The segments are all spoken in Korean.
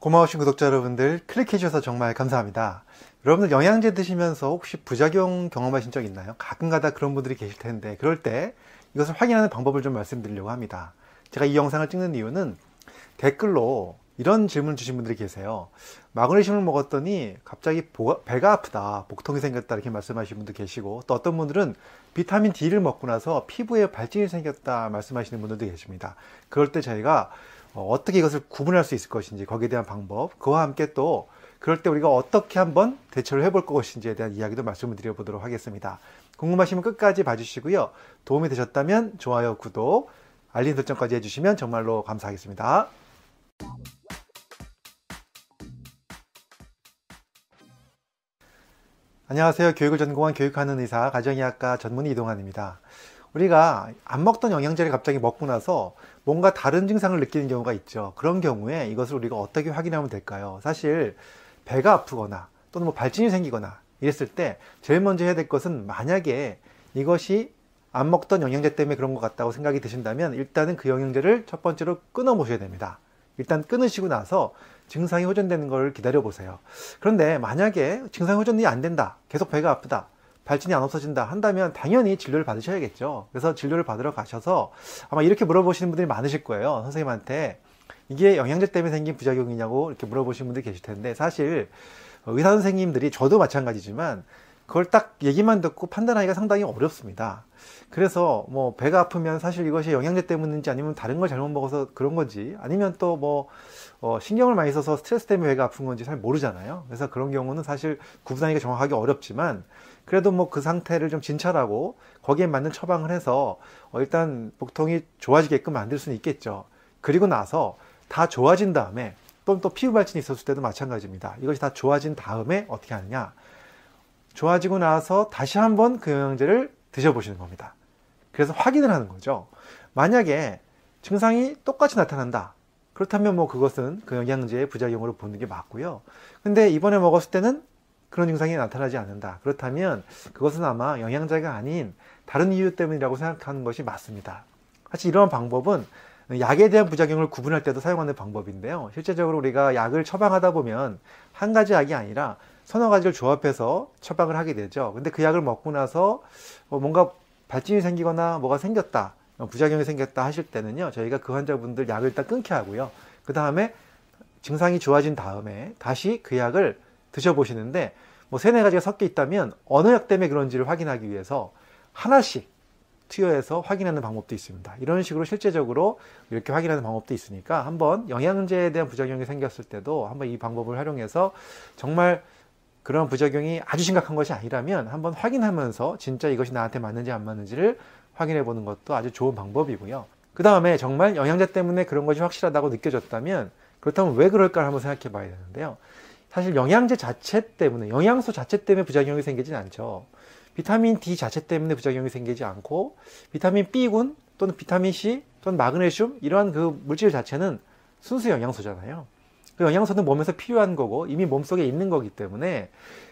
고마우신 구독자 여러분들 클릭해주셔서 정말 감사합니다. 여러분들 영양제 드시면서 혹시 부작용 경험하신 적 있나요? 가끔가다 그런 분들이 계실 텐데 그럴 때 이것을 확인하는 방법을 좀 말씀드리려고 합니다. 제가 이 영상을 찍는 이유는 댓글로 이런 질문 주신 분들이 계세요. 마그네슘을 먹었더니 갑자기 보, 배가 아프다, 복통이 생겼다 이렇게 말씀하시는 분도 계시고 또 어떤 분들은 비타민 D를 먹고 나서 피부에 발진이 생겼다 말씀하시는 분들도 계십니다. 그럴 때 저희가 어, 어떻게 이것을 구분할 수 있을 것인지 거기에 대한 방법 그와 함께 또 그럴 때 우리가 어떻게 한번 대처를 해볼 것인지에 대한 이야기도 말씀을 드려보도록 하겠습니다. 궁금하시면 끝까지 봐주시고요. 도움이 되셨다면 좋아요, 구독, 알림 설정까지 해주시면 정말로 감사하겠습니다. 안녕하세요. 교육을 전공한 교육하는 의사 가정의학과 전문의 이동환입니다. 우리가 안 먹던 영양제를 갑자기 먹고 나서 뭔가 다른 증상을 느끼는 경우가 있죠. 그런 경우에 이것을 우리가 어떻게 확인하면 될까요? 사실 배가 아프거나 또는 뭐 발진이 생기거나 이랬을 때 제일 먼저 해야 될 것은 만약에 이것이 안 먹던 영양제 때문에 그런 것 같다고 생각이 드신다면 일단은 그 영양제를 첫 번째로 끊어 보셔야 됩니다. 일단 끊으시고 나서 증상이 호전되는 걸 기다려 보세요. 그런데 만약에 증상이 호전이 안 된다. 계속 배가 아프다. 발진이 안 없어진다 한다면 당연히 진료를 받으셔야겠죠. 그래서 진료를 받으러 가셔서 아마 이렇게 물어보시는 분들이 많으실 거예요. 선생님한테 이게 영양제 때문에 생긴 부작용이냐고 이렇게 물어보시는 분들이 계실 텐데 사실 의사 선생님들이 저도 마찬가지지만 그걸 딱 얘기만 듣고 판단하기가 상당히 어렵습니다. 그래서 뭐 배가 아프면 사실 이것이 영양제 때문인지 아니면 다른 걸 잘못 먹어서 그런 건지 아니면 또 뭐 어 신경을 많이 써서 스트레스 때문에 배가 아픈 건지 잘 모르잖아요. 그래서 그런 경우는 사실 구분하기가 정확하게 어렵지만 그래도 뭐 그 상태를 좀 진찰하고 거기에 맞는 처방을 해서 어 일단 복통이 좋아지게끔 만들 수는 있겠죠. 그리고 나서 다 좋아진 다음에 또 또 피부 발진이 있었을 때도 마찬가지입니다. 이것이 다 좋아진 다음에 어떻게 하느냐? 좋아지고 나서 다시 한번 그 영양제를 드셔보시는 겁니다. 그래서 확인을 하는 거죠. 만약에 증상이 똑같이 나타난다. 그렇다면 뭐 그것은 그 영양제의 부작용으로 보는 게 맞고요. 근데 이번에 먹었을 때는 그런 증상이 나타나지 않는다. 그렇다면 그것은 아마 영양제가 아닌 다른 이유 때문이라고 생각하는 것이 맞습니다. 사실 이러한 방법은 약에 대한 부작용을 구분할 때도 사용하는 방법인데요. 실제적으로 우리가 약을 처방하다 보면 한 가지 약이 아니라 서너 가지를 조합해서 처방을 하게 되죠. 근데 그 약을 먹고 나서 뭐 뭔가 발진이 생기거나 뭐가 생겼다, 뭐 부작용이 생겼다 하실 때는요, 저희가 그 환자분들 약을 일단 끊게 하고요. 그 다음에 증상이 좋아진 다음에 다시 그 약을 드셔보시는데 뭐 세네 가지가 섞여 있다면 어느 약 때문에 그런지를 확인하기 위해서 하나씩 투여해서 확인하는 방법도 있습니다. 이런 식으로 실제적으로 이렇게 확인하는 방법도 있으니까 한번 영양제에 대한 부작용이 생겼을 때도 한번 이 방법을 활용해서 정말 그런 부작용이 아주 심각한 것이 아니라면 한번 확인하면서 진짜 이것이 나한테 맞는지 안 맞는지를 확인해 보는 것도 아주 좋은 방법이고요. 그 다음에 정말 영양제 때문에 그런 것이 확실하다고 느껴졌다면 그렇다면 왜 그럴까를 한번 생각해 봐야 되는데요. 사실 영양제 자체 때문에, 영양소 자체 때문에 부작용이 생기진 않죠. 비타민 D 자체 때문에 부작용이 생기지 않고 비타민 B군 또는 비타민 C 또는 마그네슘 이러한 그 물질 자체는 순수 영양소잖아요. 그 영양소는 몸에서 필요한 거고 이미 몸속에 있는 거기 때문에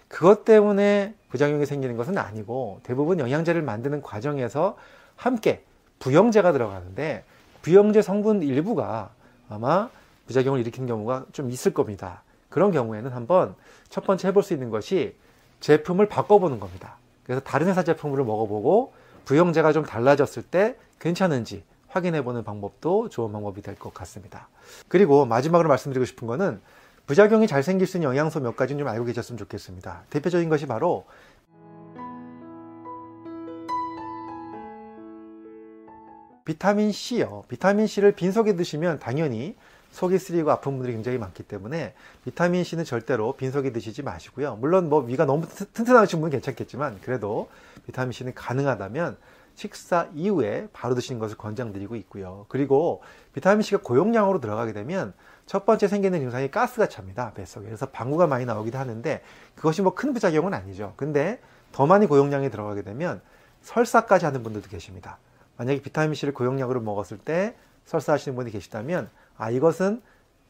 그것 때문에 부작용이 생기는 것은 아니고 대부분 영양제를 만드는 과정에서 함께 부영제가 들어가는데 부영제 성분 일부가 아마 부작용을 일으키는 경우가 좀 있을 겁니다. 그런 경우에는 한번 첫 번째 해볼 수 있는 것이 제품을 바꿔보는 겁니다. 그래서 다른 회사 제품을 먹어보고 부영제가 좀 달라졌을 때 괜찮은지 확인해 보는 방법도 좋은 방법이 될 것 같습니다. 그리고 마지막으로 말씀드리고 싶은 것은 부작용이 잘 생길 수 있는 영양소 몇 가지는 좀 알고 계셨으면 좋겠습니다. 대표적인 것이 바로 비타민 C요. 비타민 C를 빈속에 드시면 당연히 속이 쓰리고 아픈 분들이 굉장히 많기 때문에 비타민 C는 절대로 빈속에 드시지 마시고요. 물론 뭐 위가 너무 튼튼하신 분은 괜찮겠지만 그래도 비타민 C는 가능하다면 식사 이후에 바로 드시는 것을 권장드리고 있고요. 그리고 비타민C가 고용량으로 들어가게 되면 첫 번째 생기는 증상이 가스가 찹니다. 뱃속에. 그래서 방구가 많이 나오기도 하는데 그것이 뭐 큰 부작용은 아니죠. 근데 더 많이 고용량이 들어가게 되면 설사까지 하는 분들도 계십니다. 만약에 비타민C를 고용량으로 먹었을 때 설사하시는 분이 계시다면 아 이것은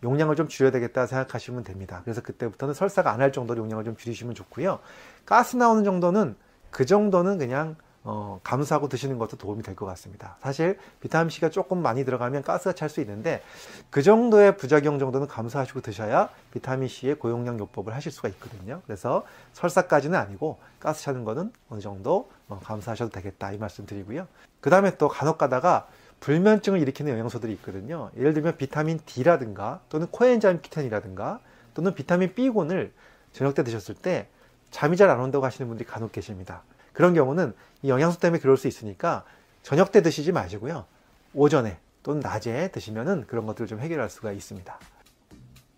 용량을 좀 줄여야 되겠다 생각하시면 됩니다. 그래서 그때부터는 설사가 안 할 정도로 용량을 좀 줄이시면 좋고요. 가스 나오는 정도는 그 정도는 그냥 어, 감수하고 드시는 것도 도움이 될 것 같습니다. 사실 비타민 C가 조금 많이 들어가면 가스가 찰 수 있는데 그 정도의 부작용 정도는 감수하시고 드셔야 비타민 C의 고용량 요법을 하실 수가 있거든요. 그래서 설사까지는 아니고 가스 차는 거는 어느 정도 어, 감수하셔도 되겠다 이 말씀 드리고요. 그 다음에 또 간혹 가다가 불면증을 일으키는 영양소들이 있거든요. 예를 들면 비타민 D라든가 또는 코엔자임 키텐이라든가 또는 비타민 b 군을 저녁 때 드셨을 때 잠이 잘 안 온다고 하시는 분들이 간혹 계십니다. 그런 경우는 이 영양소 때문에 그럴 수 있으니까 저녁 때 드시지 마시고요. 오전에 또는 낮에 드시면은 그런 것들을 좀 해결할 수가 있습니다.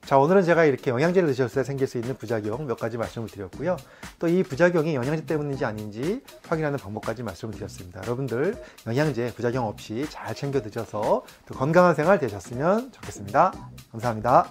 자, 오늘은 제가 이렇게 영양제를 드셨을 때 생길 수 있는 부작용 몇 가지 말씀을 드렸고요. 또 이 부작용이 영양제 때문인지 아닌지 확인하는 방법까지 말씀을 드렸습니다. 여러분들 영양제 부작용 없이 잘 챙겨 드셔서 또 건강한 생활 되셨으면 좋겠습니다. 감사합니다.